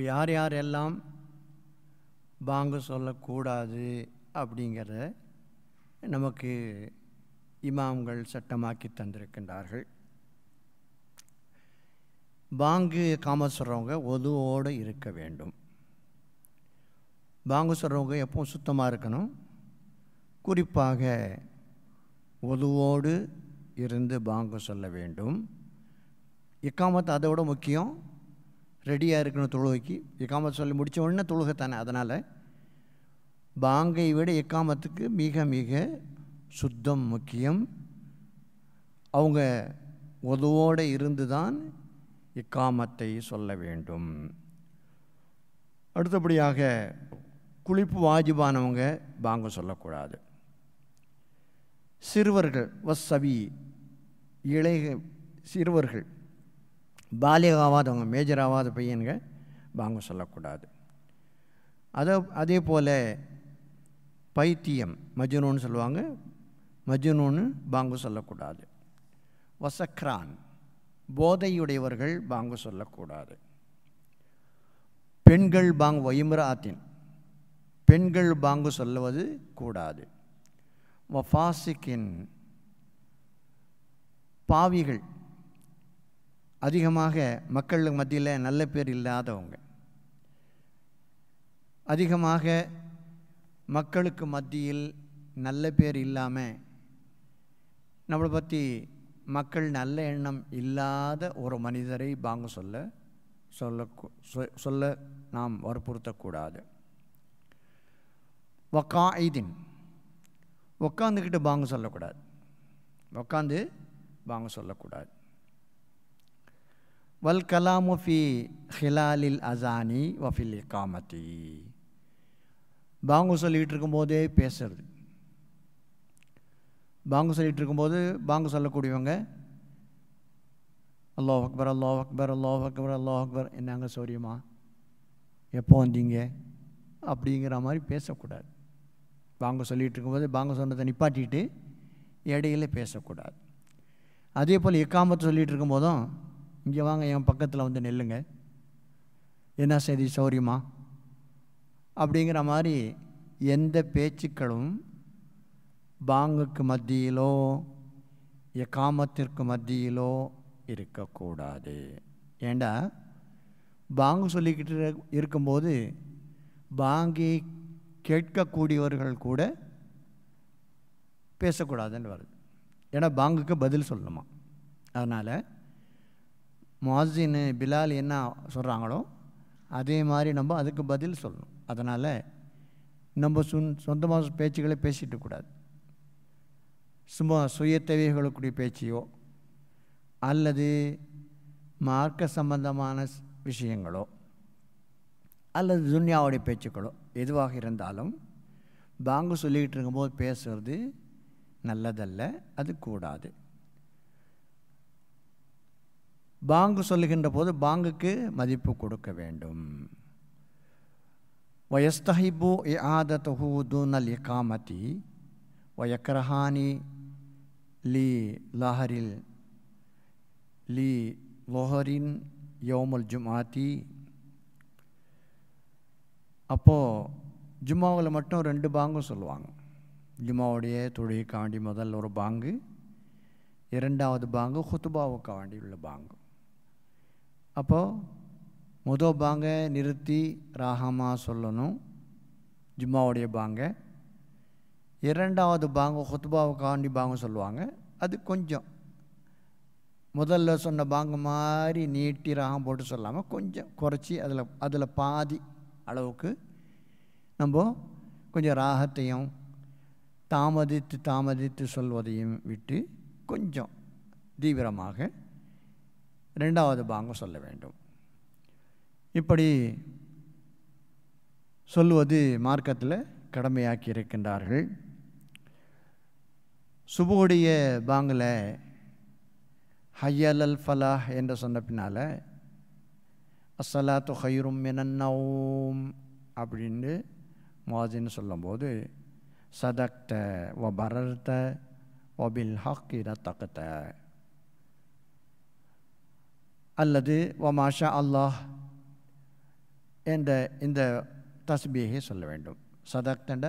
இப்போ யார் யாரெல்லாம் பாங்கு சொல்லக்கூடாது அப்படிங்கிறத நமக்கு இமாம்கள் சட்டமாக்கி தந்திருக்கின்றார்கள் பாங்கு காம சொல்கிறவங்க ஒதுவோடு இருக்க வேண்டும் பாங்கு சொல்கிறவங்க எப்பவும் சுத்தமாக இருக்கணும் குறிப்பாக ஒதுவோடு இருந்து பாங்கு சொல்ல வேண்டும் இக்காமத்தை அதை விட முக்கியம் ரெடியாக இருக்கணும் தொழுகைக்கு எக்காமத்து சொல்லி முடித்த உடனே தொழுகை தானே அதனால் பாங்கை விட இக்காமத்துக்கு மிக மிக சுத்தம் முக்கியம் அவங்க உதவோடு இருந்து தான் இக்காமத்தை சொல்ல வேண்டும் அடுத்தபடியாக குளிப்பு வாஜிபானவங்க பாங்க சொல்லக்கூடாது சிறுவர்கள் வசவி இளைய சிறுவர்கள் பாலிகாவாதவங்க மேஜராகாத பையன்கள் வாங்க சொல்லக்கூடாது அதை அதே போல் பைத்தியம் மஜ்னூன்னு சொல்லுவாங்க மஜ்னூன்னு பாங்கு சொல்லக்கூடாது வசக்ரான் போதையுடையவர்கள் பாங்கு சொல்லக்கூடாது பெண்கள் பாங் வயிம்ராத்தின் பெண்கள் பாங்கு சொல்லுவது கூடாது வஃபாசிக்கின் பாவிகள் அதிகமாக மக்களுக்கு மத்தியில் நல்ல பேர் இல்லாதவங்க அதிகமாக மக்களுக்கு மத்தியில் நல்ல பேர் இல்லாமல் நம்மளை பற்றி மக்கள் நல்ல எண்ணம் இல்லாத ஒரு மனிதரை பாங்க சொல்ல சொல்ல சொல்ல நாம் வற்புறுத்தக்கூடாது ஒக்கா ஐதின் உக்காந்துக்கிட்டு பாங்க சொல்லக்கூடாது உக்காந்து பாங்க சொல்லக்கூடாது வல் கலாமுஃபி ஹிலாலில் அசானி வஃபில் காமத்தி பாங்கு சொல்லிகிட்டு இருக்கும்போதே பேசுறது பாங்கு சொல்லிகிட்டு இருக்கும்போது பாங்கு சொல்லக்கூடியவங்க அல்லோ அக்பர் அல்லோ அக்பர் அல்லோ அக்பர் அல்லோ அக்பர் என்னங்க சௌரியமா எப்போ வந்தீங்க அப்படிங்கிற மாதிரி பேசக்கூடாது பாங்கு சொல்லிகிட்டு இருக்கும்போது பாங்க சொன்னதை நிப்பாட்டிட்டு இடையில பேசக்கூடாது அதே போல் எக்காமத்து சொல்லிகிட்டு இருக்கும்போதும் இங்கே வாங்க என் பக்கத்தில் வந்து நெல்லுங்க என்ன செய்தி சௌரியமா அப்படிங்கிற மாதிரி எந்த பேச்சுக்களும் பாங்குக்கு மத்தியிலோ எக்காமத்திற்கு மத்தியிலோ இருக்கக்கூடாது ஏண்டா பாங்கு சொல்லிக்கிட்டு இருக்கும்போது பாங்கி கேட்கக்கூடியவர்கள் கூட பேசக்கூடாதுன்னு வருது ஏன்னா பாங்குக்கு பதில் சொல்லணுமா அதனால் முவாசின்னு பிலால் என்ன சொல்கிறாங்களோ அதே மாதிரி நம்ம அதுக்கு பதில் சொல்லணும் அதனால் நம்ம சுன் சொந்தமாக பேச்சுக்களை பேசிட்டு கூடாது சும்மா சுய தேவைகளுக்குரிய பேச்சையோ அல்லது மார்க்க சம்பந்தமான விஷயங்களோ அல்லது துன்யாவுடைய பேச்சுக்களோ எதுவாக இருந்தாலும் பாங்கு சொல்லிக்கிட்டு இருக்கும்போது பேசுகிறது நல்லதல்ல அது கூடாது பாங்கு சொல்லுகின்ற போது பாங்குக்கு மதிப்பு கொடுக்க வேண்டும் வயஸ்தஹிபு ஆத தொகுது தூனல் இகாமதி வயக்கரஹானி லி லஹரில் லி லோஹரின் யோமுல் ஜுமாத்தி அப்போது ஜும்மாவில் மட்டும் ரெண்டு பாங்கும் சொல்லுவாங்க ஜும்மாவுடைய தொழுகைக்காண்டி முதல் ஒரு பாங்கு இரண்டாவது பாங்கு ஹுத்துபாவுக்காண்டி உள்ள பாங்கு அப்போது முத பாங்க நிறுத்தி ராகமாக சொல்லணும் ஜும்மாவுடைய பாங்க இரண்டாவது பாங்க ஹுத்பாவுக்காண்டி பாங்க சொல்லுவாங்க அது கொஞ்சம் முதல்ல சொன்ன பாங்க மாதிரி நீட்டி ராகம் போட்டு சொல்லாமல் கொஞ்சம் குறைச்சி அதில் அதில் பாதி அளவுக்கு நம்ம கொஞ்சம் ராகத்தையும் தாமதித்து தாமதித்து சொல்வதையும் விட்டு கொஞ்சம் தீவிரமாக ரெண்டாவது பாங்கம் சொல்ல வேண்டும் இப்படி சொல்லுவது மார்க்கத்தில் கடமையாக்கி இருக்கின்றார்கள் சுபுடைய பாங்கில் ஹையல் அல் ஃபலாஹ் என்று சொன்ன பின்னால் அஸ்ஸலாத்து ஹைரும் மெனன்னவும் அப்படின்னு மாஜின்னு சொல்லும்போது சதக்த ஒ பரர்த்த ஒபில் ஹக் இத அல்லது வமாஷா அல்லாஹ் என்ற இந்த தஸ்பியை சொல்ல வேண்டும் சதக்தண்ட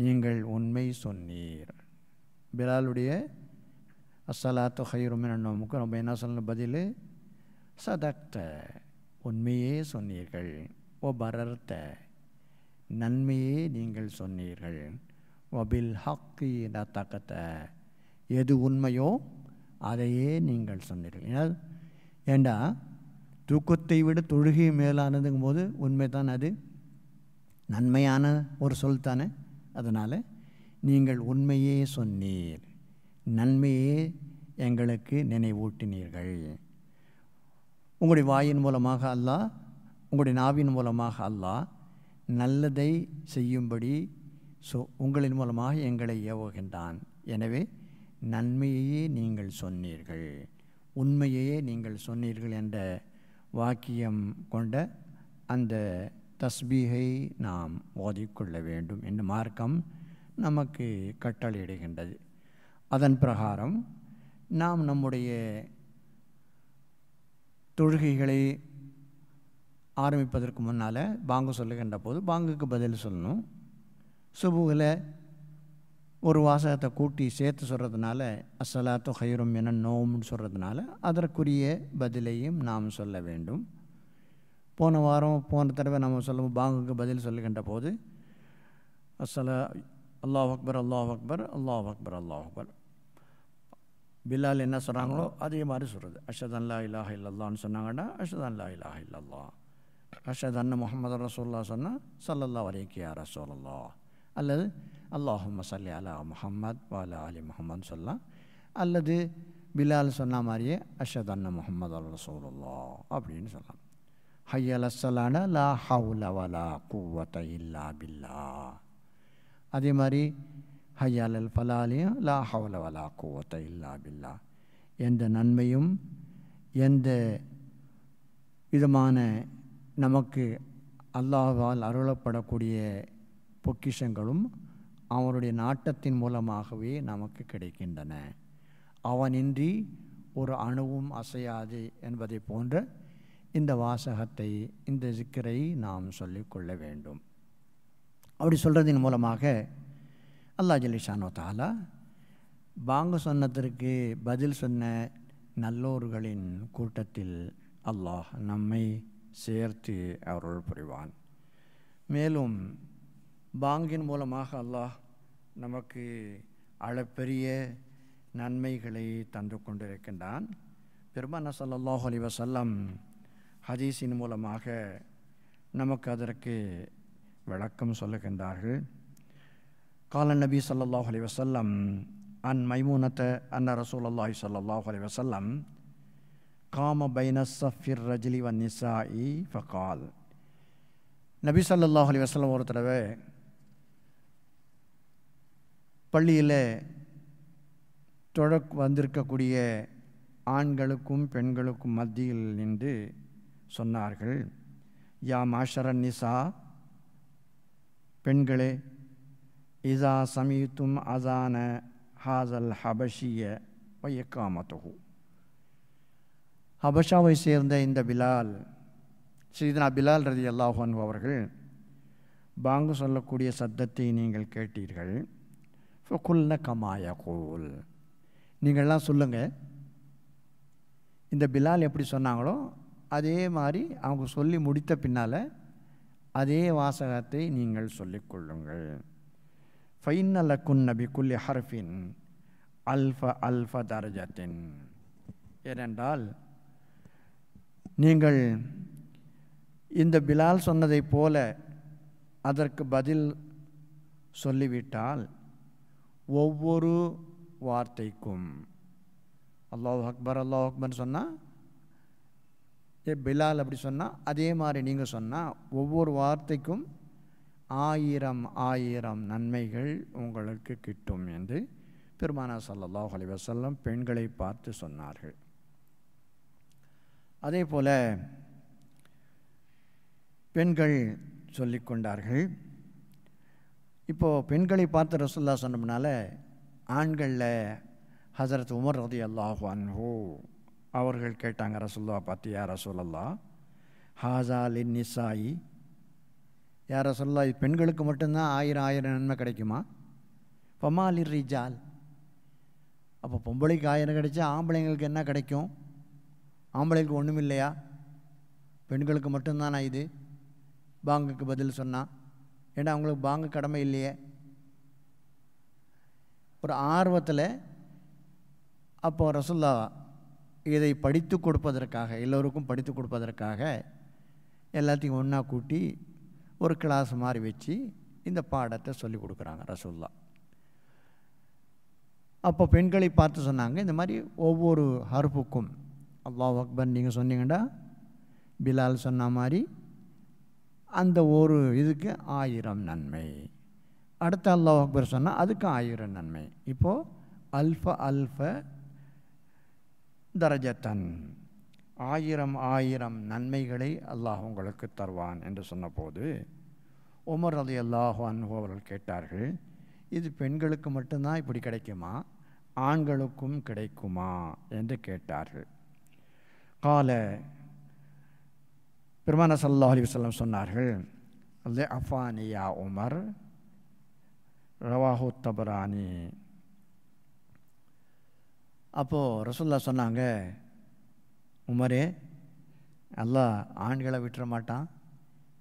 நீங்கள் உண்மை சொன்னீர் பிலாலுடைய அசலாத்து ஹைருமின்னுக்கு ரொம்ப என்ன சொல்லணும் பதில் சதக்த உண்மையே சொன்னீர்கள் ஓ பரர்த்த நன்மையே நீங்கள் சொன்னீர்கள் ஒபில் ஹக்கு தக்கத்தை எது உண்மையோ அதையே நீங்கள் சொன்னீர்கள் ஏன்னா ஏண்டா தூக்கத்தை விட தொழுகை மேலானதுங்கும் போது உண்மை தான் அது நன்மையான ஒரு சொல் தானே அதனால் நீங்கள் உண்மையே சொன்னீர் நன்மையே எங்களுக்கு நினைவூட்டினீர்கள் உங்களுடைய வாயின் மூலமாக அல்லா உங்களுடைய நாவின் மூலமாக அல்லாஹ் நல்லதை செய்யும்படி சொ உங்களின் மூலமாக எங்களை ஏவுகின்றான் எனவே நன்மையையே நீங்கள் சொன்னீர்கள் உண்மையையே நீங்கள் சொன்னீர்கள் என்ற வாக்கியம் கொண்ட அந்த தஸ்பீகை நாம் ஓதிக்கொள்ள வேண்டும் என்று மார்க்கம் நமக்கு கட்டளையிடுகின்றது அதன் பிரகாரம் நாம் நம்முடைய தொழுகைகளை ஆரம்பிப்பதற்கு முன்னால் பாங்கு சொல்லுகின்ற போது பாங்குக்கு பதில் சொல்லணும் சுபுவில் ஒரு வாசகத்தை கூட்டி சேர்த்து சொல்கிறதுனால அசலாத்து ஹைரும் என நோம்னு சொல்கிறதுனால அதற்குரிய பதிலையும் நாம் சொல்ல வேண்டும் போன வாரம் போன தடவை நம்ம சொல்லும் பாங்குக்கு பதில் சொல்லுகின்ற போது அசலா அல்லாஹ் அக்பர் அல்லாஹ் அக்பர் அல்லாஹ் அக்பர் அல்லாஹ் அக்பர் பில்லால் என்ன சொல்கிறாங்களோ அதே மாதிரி சொல்கிறது அஷதன்லா இல்லாஹ இல்லல்லான்னு சொன்னாங்கன்னா அஷதன்லா இல்லாஹ இல்லல்லா அஷத் அண்ணன் முகமது ரசோல்லா சொன்னால் சல்லல்லா வரைக்கியா ரசோல்லா அல்லது அல்லாஹும் சல்லி அலா முஹம்மத் வால அலி முஹம்மது சொல்லலாம் அல்லது பிலால் சொன்ன மாதிரியே அஷத் அண்ண முஹம்மது அல்ல சோலுல்லா அப்படின்னு சொல்லலாம் ஹையல் அசலான லா ஹவுல வலா குவத்த இல்லா பில்லா அதே மாதிரி ஹையால் அல் ஃபலாலையும் லா ஹவுல வலா குவத்த இல்லா பில்லா எந்த நன்மையும் எந்த விதமான நமக்கு அல்லாஹால் அருளப்படக்கூடிய பொக்கிஷங்களும் அவனுடைய நாட்டத்தின் மூலமாகவே நமக்கு கிடைக்கின்றன அவனின்றி ஒரு அணுவும் அசையாது என்பதை போன்ற இந்த வாசகத்தை இந்த சிக்கரை நாம் சொல்லிக்கொள்ள வேண்டும் அப்படி சொல்கிறதின் மூலமாக அல்லா ஜலிஷானோ தாலா பாங்க சொன்னதற்கு பதில் சொன்ன நல்லோர்களின் கூட்டத்தில் அல்லாஹ் நம்மை சேர்த்து அவருள் புரிவான் மேலும் பாங்கின் மூலமாக அல்லாஹ் நமக்கு அளப்பெரிய நன்மைகளை தந்து கொண்டிருக்கின்றான் பெருமான சல்லாஹ் அலி வசல்லம் ஹதீஸின் மூலமாக நமக்கு அதற்கு விளக்கம் சொல்லுகின்றார்கள் காலன் நபி சல்லாஹ் அலி வசல்லம் அன் மைமூனத்த அன்ன ரசூல் அல்லாஹி சல்லாஹ் அலி வசல்லம் காம பைனஸ்ஃபிர் ரஜிலி வன் நிசா இ ஃபகால் நபி சல்லாஹ் அலி வசல்லம் ஒரு தடவை பள்ளியில் தொழக் வந்திருக்கக்கூடிய ஆண்களுக்கும் பெண்களுக்கும் மத்தியில் நின்று சொன்னார்கள் யா மாஷர நிசா பெண்களே இசா சமீத்தும் அசான ஹாசல் ஹபஷிய வையக்காமத்தகு ஹபஷாவை சேர்ந்த இந்த பிலால் ஸ்ரீதனா பிலால் ரதி அல்லாஹன் அவர்கள் பாங்கு சொல்லக்கூடிய சத்தத்தை நீங்கள் கேட்டீர்கள் ஃபுல்ன கமாய கோல் நீங்கள்லாம் சொல்லுங்கள் இந்த பிலால் எப்படி சொன்னாங்களோ அதே மாதிரி அவங்க சொல்லி முடித்த பின்னால் அதே வாசகத்தை நீங்கள் சொல்லிக்கொள்ளுங்கள் ஃபைன்னல குன்னபி குல்லி ஹர்ஃபின் அல்ஃப அல்ஃப தரஜத்தின் ஏனென்றால் நீங்கள் இந்த பிலால் சொன்னதைப் போல அதற்கு பதில் சொல்லிவிட்டால் ஒவ்வொரு வார்த்தைக்கும் அல்லாஹ் அக்பர் அல்லாஹ் அக்பர்னு சொன்னால் ஏ பிலால் அப்படி சொன்னால் அதே மாதிரி நீங்கள் சொன்னால் ஒவ்வொரு வார்த்தைக்கும் ஆயிரம் ஆயிரம் நன்மைகள் உங்களுக்கு கிட்டும் என்று பெருமானா சல்லாஹ் அலி வசல்லம் பெண்களை பார்த்து சொன்னார்கள் அதே போல் பெண்கள் சொல்லிக்கொண்டார்கள் இப்போது பெண்களை பார்த்து ரசுல்லா சொன்னோம்னால ஆண்களில் ஹசரத் உமர் ரதி அல்லாஹு அவர்கள் கேட்டாங்க ரசுல்லா பார்த்து யார் ரசூல்லா ஹாசா லின் நிசாயி யார் ரசுல்லா இது பெண்களுக்கு மட்டும்தான் ஆயிரம் ஆயிரம் நன்மை கிடைக்குமா பமாலிர் ரிஜால் அப்போ பொம்பளைக்கு ஆயிரம் கிடைச்சா ஆம்பளைங்களுக்கு என்ன கிடைக்கும் ஆம்பளைங்களுக்கு ஒன்றும் இல்லையா பெண்களுக்கு மட்டும்தானா இது பாங்குக்கு பதில் சொன்னால் ஏன்னா அவங்களுக்கு பாங்கு கடமை இல்லையே ஒரு ஆர்வத்தில் அப்போ ரசுல்லா இதை படித்து கொடுப்பதற்காக எல்லோருக்கும் படித்து கொடுப்பதற்காக எல்லாத்தையும் ஒன்றா கூட்டி ஒரு கிளாஸ் மாதிரி வச்சு இந்த பாடத்தை சொல்லி கொடுக்குறாங்க ரசுல்லா அப்போ பெண்களை பார்த்து சொன்னாங்க இந்த மாதிரி ஒவ்வொரு ஹருப்புக்கும் அல்லாஹ் அக்பர் நீங்கள் சொன்னீங்கன்னா பிலால் சொன்ன மாதிரி அந்த ஒரு இதுக்கு ஆயிரம் நன்மை அடுத்த அல்லாஹ் அக்பர் சொன்னால் அதுக்கு ஆயிரம் நன்மை இப்போது அல்ஃப அல்ஃப தரஜத்தன் ஆயிரம் ஆயிரம் நன்மைகளை அல்லாஹ் உங்களுக்கு தருவான் என்று சொன்னபோது உமர் அலி அல்லாஹு அன்பு அவர்கள் கேட்டார்கள் இது பெண்களுக்கு மட்டும்தான் இப்படி கிடைக்குமா ஆண்களுக்கும் கிடைக்குமா என்று கேட்டார்கள் கால பெருமான சல்லாஹ் அலி வல்லம் சொன்னார்கள் அல்லே அஃபானியா உமர் ரவாஹு தபரானி அப்போது ரசுல்லா சொன்னாங்க உமரே அல்லா ஆண்களை விட்டுற மாட்டான்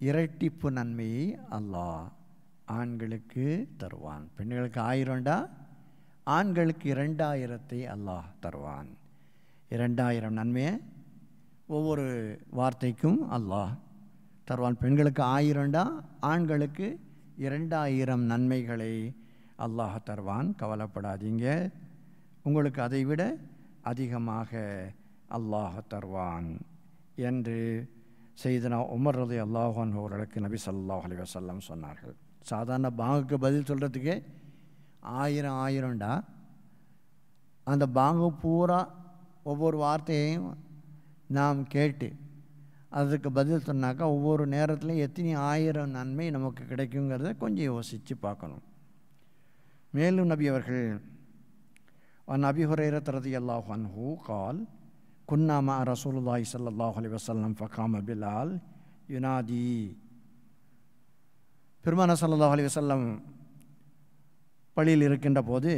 இரட்டிப்பு நன்மையை அல்லா ஆண்களுக்கு தருவான் பெண்களுக்கு ஆயிரம்டா ஆண்களுக்கு இரண்டாயிரத்தை அல்லாஹ் தருவான் இரண்டாயிரம் நன்மையை ஒவ்வொரு வார்த்தைக்கும் அல்லாஹ் தருவான் பெண்களுக்கு ஆயிரண்டா ஆண்களுக்கு இரண்டாயிரம் நன்மைகளை அல்லாஹ் தருவான் கவலைப்படாதீங்க உங்களுக்கு அதை விட அதிகமாக அல்லாஹ் தருவான் என்று செய்தனா உமர் ரதி அல்லாஹான் அவர்களுக்கு நபி சல்லாஹ் அலி வசல்லம் சொன்னார்கள் சாதாரண பாங்குக்கு பதில் சொல்கிறதுக்கே ஆயிரம் ஆயிரம்டா அந்த பாங்கு பூரா ஒவ்வொரு வார்த்தையையும் நாம் கேட்டு அதுக்கு பதில் சொன்னாக்கா ஒவ்வொரு நேரத்துலையும் எத்தனை ஆயிரம் நன்மை நமக்கு கிடைக்குங்கிறத கொஞ்சம் யோசித்து பார்க்கணும் மேலும் நபி அவர்கள் நபி ஹுரை ரத்ரதி அல்லாஹ் அன்ஹூ கால் குன்னாமா ரசூலுல்லாஹி சல்லாஹ் அலி வசல்லம் ஃபகாம பிலால் யுனாதி பெருமான சல்லாஹ் அலி வசல்லம் பள்ளியில் இருக்கின்ற போது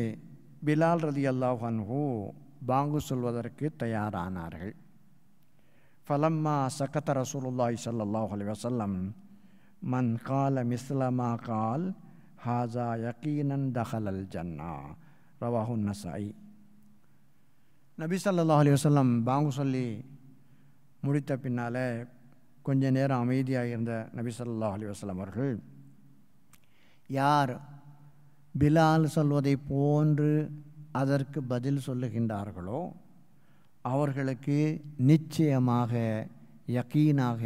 பிலால் ரதி அல்லாஹ் அன்ஹூ பாங்கு சொல்வதற்கு தயாரானார்கள் ஃபலம்மா سكت رسول الله صلى الله عليه وسلم من قال مثل ما قال هذا يقينا دخل நபி சல்லா அலி வசல்லம் பாங்கு சொல்லி முடித்த பின்னாலே கொஞ்ச நேரம் அமைதியாக இருந்த நபி சல்லா அலி வசலம் அவர்கள் யார் பிலால் சொல்வதை போன்று அதற்கு பதில் சொல்லுகின்றார்களோ அவர்களுக்கு நிச்சயமாக யக்கீனாக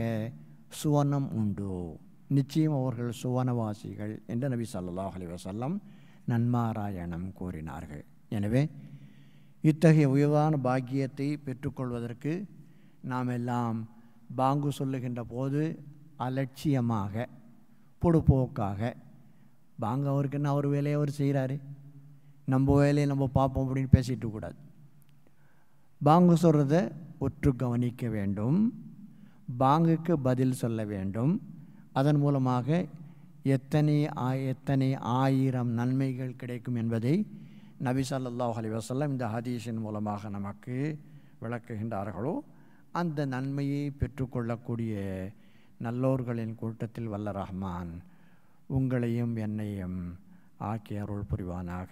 சுவனம் உண்டு நிச்சயம் அவர்கள் சுவனவாசிகள் என்று நபி சல்லா அலி வசல்லம் நன்மாராயணம் கூறினார்கள் எனவே இத்தகைய உயர்வான பாக்கியத்தை பெற்றுக்கொள்வதற்கு நாம் எல்லாம் பாங்கு சொல்லுகின்ற போது அலட்சியமாக பொடுப்போக்காக பாங்கு அவருக்கு என்ன அவர் வேலையை அவர் செய்கிறாரு நம்ம வேலையை நம்ம பார்ப்போம் அப்படின்னு பேசிகிட்டு கூடாது பாங்கு சொல்கிறத ஒற்று கவனிக்க வேண்டும் பாங்குக்கு பதில் சொல்ல வேண்டும் அதன் மூலமாக எத்தனை ஆ எத்தனை ஆயிரம் நன்மைகள் கிடைக்கும் என்பதை நபி சல்லாஹ் அலி வசல்லம் இந்த ஹதீஷின் மூலமாக நமக்கு விளக்குகின்றார்களோ அந்த நன்மையை பெற்றுக்கொள்ளக்கூடிய நல்லோர்களின் கூட்டத்தில் வல்ல ரஹ்மான் உங்களையும் என்னையும் ஆக்கிய அருள் புரிவானாக